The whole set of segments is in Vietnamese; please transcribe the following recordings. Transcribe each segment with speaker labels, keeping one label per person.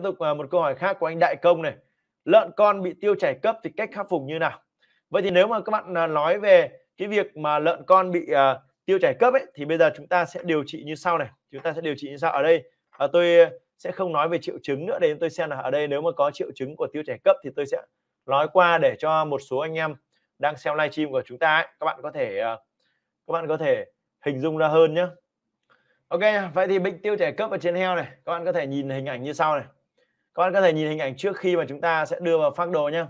Speaker 1: tiếp tục à, một câu hỏi khác của anh đại công này lợn con bị tiêu chảy cấp thì cách khắc phục như nào vậy thì nếu mà các bạn à, nói về cái việc mà lợn con bị uh, tiêu chảy cấp ấy thì bây giờ chúng ta sẽ điều trị như sau này chúng ta sẽ điều trị như sau ở đây à, tôi sẽ không nói về triệu chứng nữa để tôi xem là ở đây nếu mà có triệu chứng của tiêu chảy cấp thì tôi sẽ nói qua để cho một số anh em đang xem livestream của chúng ta ấy, các bạn có thể các bạn có thể hình dung ra hơn nhé ok vậy thì bệnh tiêu chảy cấp ở trên heo này các bạn có thể nhìn hình ảnh như sau này các bạn có thể nhìn hình ảnh trước khi mà chúng ta sẽ đưa vào phác đồ nhé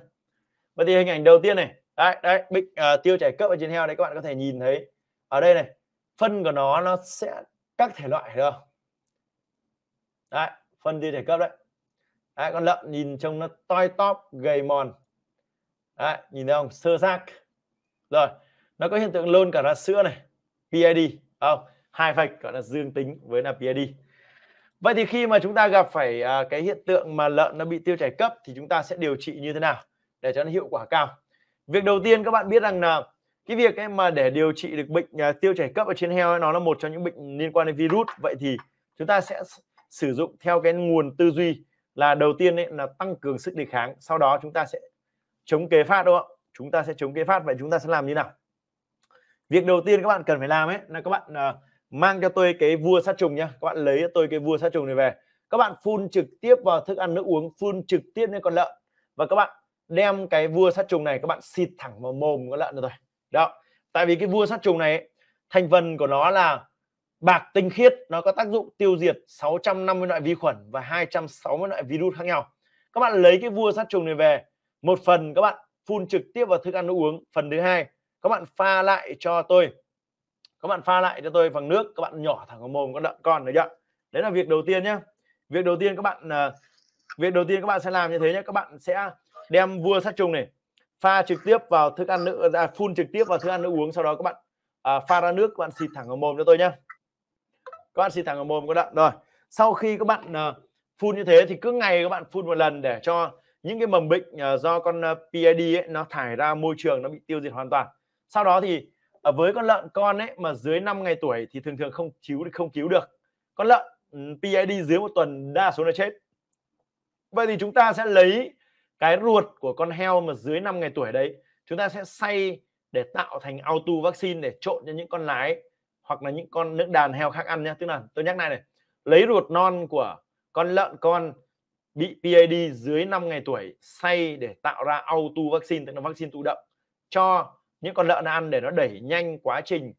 Speaker 1: vậy thì hình ảnh đầu tiên này đấy đấy bịch uh, ờ, tiêu chảy cấp ở trên heo đấy các bạn có thể nhìn thấy ở đây này phân của nó nó sẽ các thể loại được đấy phân tiêu chảy cấp đấy đấy con lợn nhìn trông nó toi top gầy mòn đấy nhìn thấy không sơ xác rồi nó có hiện tượng lôn cả ra sữa này PID không hai vạch gọi là dương tính với là PID Vậy thì khi mà chúng ta gặp phải à, cái hiện tượng mà lợn nó bị tiêu chảy cấp thì chúng ta sẽ điều trị như thế nào để cho nó hiệu quả cao? Việc đầu tiên các bạn biết rằng là cái việc ấy mà để điều trị được bệnh à, tiêu chảy cấp ở trên heo ấy, nó là một trong những bệnh liên quan đến virus. Vậy thì chúng ta sẽ sử dụng theo cái nguồn tư duy là đầu tiên ấy là tăng cường sức đề kháng, sau đó chúng ta sẽ chống kế phát đúng không? Chúng ta sẽ chống kế phát vậy chúng ta sẽ làm như nào? Việc đầu tiên các bạn cần phải làm ấy là các bạn uh, mang cho tôi cái vua sát trùng nhá các bạn lấy cho tôi cái vua sát trùng này về các bạn phun trực tiếp vào thức ăn nước uống phun trực tiếp lên con lợn và các bạn đem cái vua sát trùng này các bạn xịt thẳng vào mồm con lợn được rồi đó tại vì cái vua sát trùng này thành phần của nó là bạc tinh khiết nó có tác dụng tiêu diệt 650 loại vi khuẩn và 260 loại virus khác nhau các bạn lấy cái vua sát trùng này về một phần các bạn phun trực tiếp vào thức ăn nước uống phần thứ hai các bạn pha lại cho tôi các bạn pha lại cho tôi bằng nước các bạn nhỏ thẳng vào mồm con đợn con đấy chưa đấy là việc đầu tiên nhé việc đầu tiên các bạn à, việc đầu tiên các bạn sẽ làm như thế nhé các bạn sẽ đem vua sát trùng này pha trực tiếp vào thức ăn nữa à, phun trực tiếp vào thức ăn nước uống sau đó các bạn à, pha ra nước các bạn xịt thẳng vào mồm cho tôi nhé các bạn xịt thẳng vào mồm con bạn rồi sau khi các bạn à, phun như thế thì cứ ngày các bạn phun một lần để cho những cái mầm bệnh à, do con à, PID ấy, nó thải ra môi trường nó bị tiêu diệt hoàn toàn sau đó thì Ờ, với con lợn con ấy mà dưới 5 ngày tuổi thì thường thường không cứu không cứu được con lợn ừ, PID dưới một tuần đa số nó chết vậy thì chúng ta sẽ lấy cái ruột của con heo mà dưới 5 ngày tuổi đấy chúng ta sẽ xay để tạo thành auto vaccine để trộn cho những con lái hoặc là những con những đàn heo khác ăn nhé tức là tôi nhắc này này lấy ruột non của con lợn con bị PID dưới 5 ngày tuổi xay để tạo ra auto vaccine tức là vaccine tự động cho những con lợn ăn để nó đẩy nhanh quá trình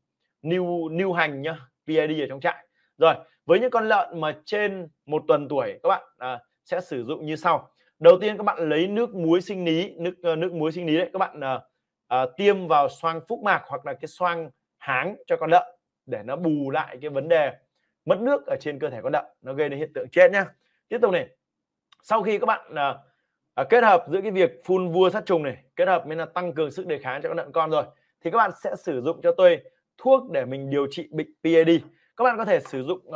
Speaker 1: new new hành nhá PID ở trong trại rồi với những con lợn mà trên một tuần tuổi các bạn à, sẽ sử dụng như sau đầu tiên các bạn lấy nước muối sinh lý nước ờ, nước muối sinh lý đấy các bạn à, à, tiêm vào xoang phúc mạc hoặc là cái xoang háng cho con lợn để nó bù lại cái vấn đề mất nước ở trên cơ thể con lợn nó gây đến hiện tượng chết nhá tiếp tục này sau khi các bạn à, à, kết hợp giữa cái việc phun vua sát trùng này kết hợp với là tăng cường sức đề kháng cho các lợn con rồi thì các bạn sẽ sử dụng cho tôi thuốc để mình điều trị bệnh PAD các bạn có thể sử dụng uh,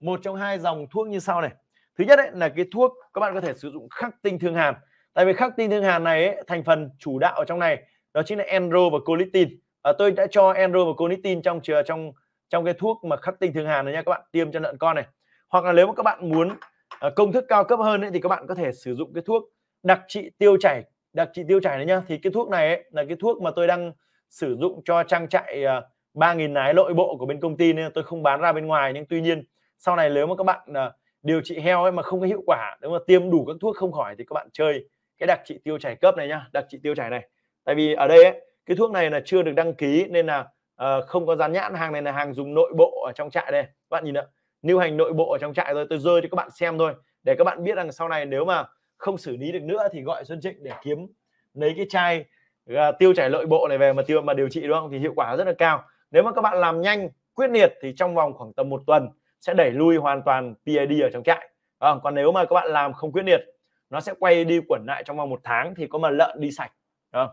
Speaker 1: một trong hai dòng thuốc như sau này thứ nhất ấy, là cái thuốc các bạn có thể sử dụng khắc tinh thương hàn tại vì khắc tinh thương hàn này ấy, thành phần chủ đạo ở trong này đó chính là enro và colitin à, tôi đã cho enro và colitin trong chứa trong trong cái thuốc mà khắc tinh thương hàn này nha các bạn tiêm cho lợn con này hoặc là nếu mà các bạn muốn ờ, công thức cao cấp hơn ấy, thì các bạn có thể sử dụng cái thuốc đặc trị tiêu chảy đặc trị tiêu chảy này nhá thì cái thuốc này ấy, là cái thuốc mà tôi đang sử dụng cho trang trại à, ba nghìn nái nội bộ của bên công ty nên tôi không bán ra bên ngoài nhưng tuy nhiên sau này nếu mà các bạn à, điều trị heo ấy mà không có hiệu quả nếu mà tiêm đủ các thuốc không khỏi thì các bạn chơi cái đặc trị tiêu chảy cấp này nhá đặc trị tiêu chảy này tại vì ở đây ấy, cái thuốc này là chưa được đăng ký nên là uh, không có dán nhãn hàng này là hàng dùng nội bộ ở trong trại đây các bạn nhìn ạ lưu hành nội bộ ở trong trại rồi tôi rơi cho các bạn xem thôi để các bạn biết rằng sau này nếu mà không xử lý được nữa thì gọi Xuân Trịnh để kiếm lấy cái chai uh, tiêu chảy lợi bộ này về mà tiêu mà điều trị đúng không thì hiệu quả rất là cao nếu mà các bạn làm nhanh quyết liệt thì trong vòng khoảng tầm một tuần sẽ đẩy lui hoàn toàn PID ở trong trại à, còn nếu mà các bạn làm không quyết liệt nó sẽ quay đi quẩn lại trong vòng một tháng thì có mà lợn đi sạch à,